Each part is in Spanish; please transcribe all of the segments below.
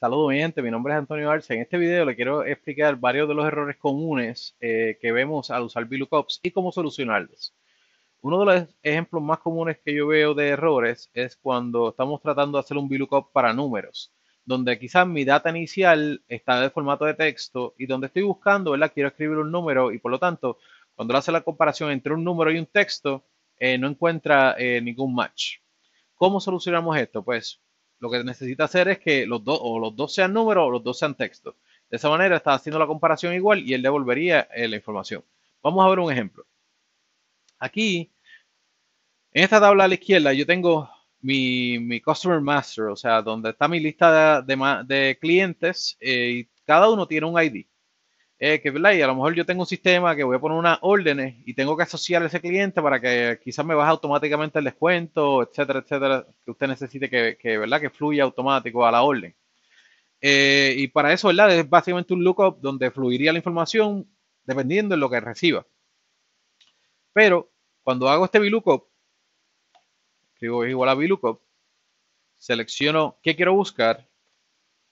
Saludos mi gente, mi nombre es Antonio Arce. En este video le quiero explicar varios de los errores comunes eh, que vemos al usar VLOOKUPs y cómo solucionarlos. Uno de los ejemplos más comunes que yo veo de errores es cuando estamos tratando de hacer un VLOOKUP para números, donde quizás mi data inicial está en el formato de texto y donde estoy buscando, ¿verdad? Quiero escribir un número y por lo tanto, cuando hace la comparación entre un número y un texto, eh, no encuentra eh, ningún match. ¿Cómo solucionamos esto? Pues lo que necesita hacer es que los dos, o los dos sean números o los dos sean textos. De esa manera está haciendo la comparación igual y él devolvería eh, la información. Vamos a ver un ejemplo. Aquí, en esta tabla a la izquierda, yo tengo mi, Customer Master, o sea, donde está mi lista de, clientes eh, y cada uno tiene un ID. Eh, que y a lo mejor yo tengo un sistema que voy a poner unas órdenes y tengo que asociar a ese cliente para que quizás me baje automáticamente el descuento, etcétera, etcétera, que usted necesite que, ¿verdad? que fluya automático a la orden. Eh, y para eso ¿verdad? es básicamente un lookup donde fluiría la información dependiendo de lo que reciba. Pero cuando hago este VLOOKUP, escribo igual a VLOOKUP, selecciono qué quiero buscar,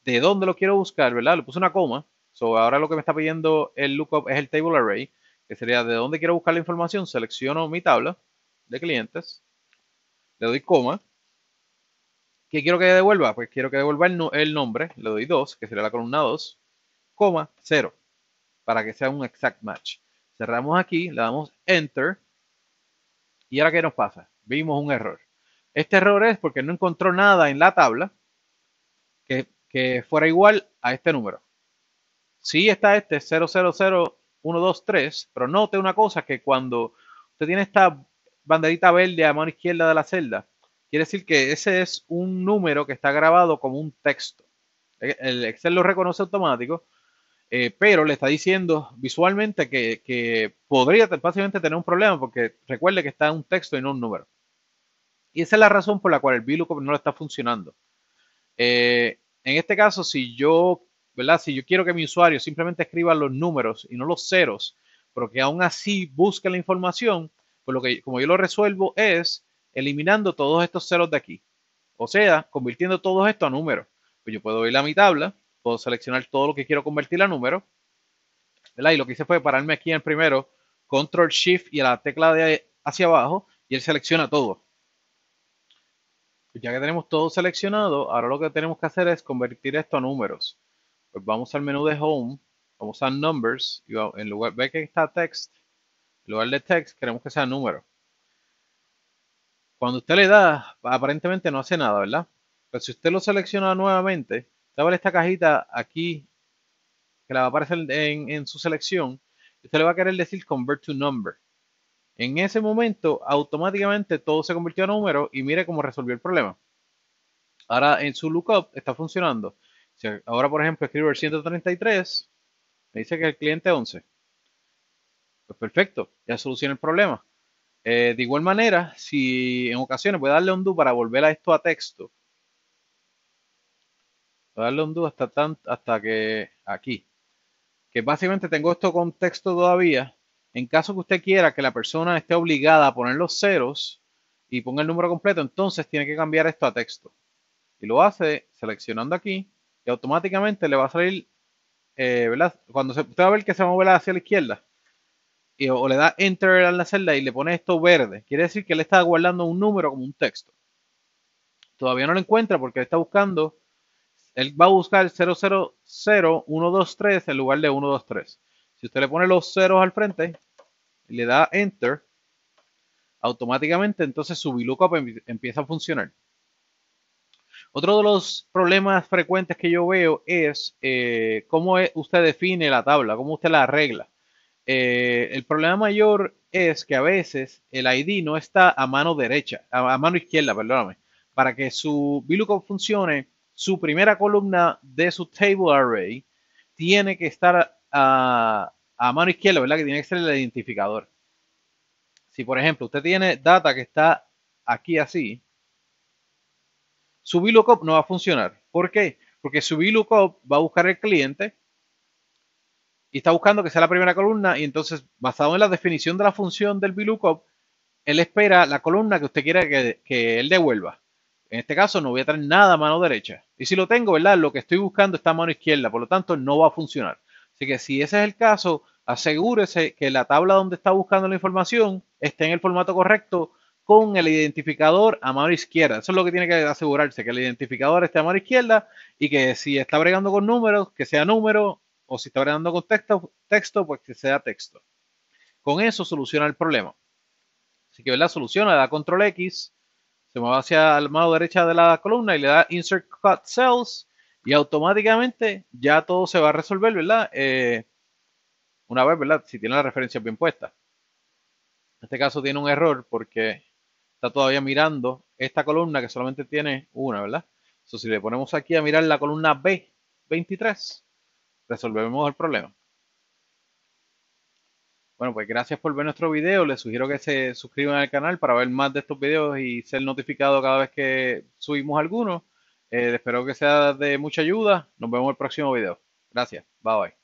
de dónde lo quiero buscar, ¿verdad? Le puse una coma ahora lo que me está pidiendo el lookup es el table array, que sería de dónde quiero buscar la información. Selecciono mi tabla de clientes, le doy coma. ¿Qué quiero que devuelva? Pues quiero que devuelva el, nombre, le doy 2, que sería la columna 2, coma 0, para que sea un exact match. Cerramos aquí, le damos enter. ¿Y ahora qué nos pasa? Vimos un error. Este error es porque no encontró nada en la tabla que fuera igual a este número sí está este 000123, pero note una cosa que cuando usted tiene esta banderita verde a mano izquierda de la celda, quiere decir que ese es un número que está grabado como un texto. E, el Excel lo reconoce automático, eh, pero le está diciendo visualmente que, podría fácilmente tener un problema porque recuerde que está un texto y no un número. Y esa es la razón por la cual el VLOOKUP no le está funcionando. Eh, en este caso, si yo ¿verdad? Si yo quiero que mi usuario simplemente escriba los números y no los ceros, pero que aún así busque la información, pues lo que, como yo lo resuelvo es eliminando todos estos ceros de aquí. O sea, convirtiendo todo esto a números. Pues yo puedo ir a mi tabla, puedo seleccionar todo lo que quiero convertir a número, Y lo que hice fue pararme aquí en el primero, control shift y la tecla de hacia abajo, y él selecciona todo. Pues ya que tenemos todo seleccionado, ahora lo que tenemos que hacer es convertir esto a números. Pues vamos al menú de Home, vamos a Numbers, y en lugar, ve que está Text, en lugar de Text queremos que sea número. Cuando usted le da, aparentemente no hace nada, ¿verdad? Pero si usted lo selecciona nuevamente, usted esta cajita aquí, que le va a aparecer en, su selección, usted le va a querer decir Convert to Number. En ese momento, automáticamente todo se convirtió a número y mire cómo resolvió el problema. Ahora en su lookup está funcionando ahora, por ejemplo, escribo el 133, me dice que el cliente 11. Pues perfecto, ya solucioné el problema. Eh, de igual manera, si en ocasiones voy a darle do para volver a esto a texto. Voy a darle hasta, hasta que aquí. Que básicamente tengo esto con texto todavía. En caso que usted quiera que la persona esté obligada a poner los ceros y ponga el número completo, entonces tiene que cambiar esto a texto. Y lo hace seleccionando aquí y automáticamente le va a salir, eh, ¿verdad? Cuando usted va a ver que se va hacia la izquierda, y, o le da enter a la celda y le pone esto verde, quiere decir que él está guardando un número como un texto. Todavía no lo encuentra porque él está buscando, él va a buscar 000123 en lugar de 123. Si usted le pone los ceros al frente y le da enter, automáticamente entonces su VLOOKUP em, empieza a funcionar. Otro de los problemas frecuentes que yo veo es eh, cómo e, usted define la tabla, cómo usted la arregla. Eh, el problema mayor es que a veces el ID no está a mano derecha, a, mano izquierda, perdóname. Para que su VLOOKUP funcione, su primera columna de su table array tiene que estar a, a mano izquierda, ¿verdad? Que tiene que ser el identificador. Si, por ejemplo, usted tiene data que está aquí así, su no va a funcionar. ¿Por qué? Porque su VLOOKUP va a buscar el cliente y está buscando que sea la primera columna y entonces basado en la definición de la función del VLOOKUP, él espera la columna que usted quiera que, que, él devuelva. En este caso no voy a traer nada a mano derecha. Y si lo tengo, ¿verdad? Lo que estoy buscando está a mano izquierda, por lo tanto no va a funcionar. Así que si ese es el caso, asegúrese que la tabla donde está buscando la información esté en el formato correcto con el identificador a mano izquierda. Eso es lo que tiene que asegurarse, que el identificador esté a mano izquierda y que si está bregando con números, que sea número, o si está bregando con texto, texto pues que sea texto. Con eso soluciona el problema. Así que, la Soluciona, le da control X, se mueve hacia la mano derecha de la columna y le da insert cut cells y automáticamente ya todo se va a resolver, ¿verdad? Eh, una vez, ¿verdad? Si tiene la referencia bien puesta. En este caso tiene un error porque está todavía mirando esta columna que solamente tiene una, ¿verdad? Entonces si le ponemos aquí a mirar la columna B23, resolvemos el problema. Bueno, pues gracias por ver nuestro video. Les sugiero que se suscriban al canal para ver más de estos videos y ser notificado cada vez que subimos alguno. Eh, espero que sea de mucha ayuda. Nos vemos en el próximo video. Gracias. Bye bye.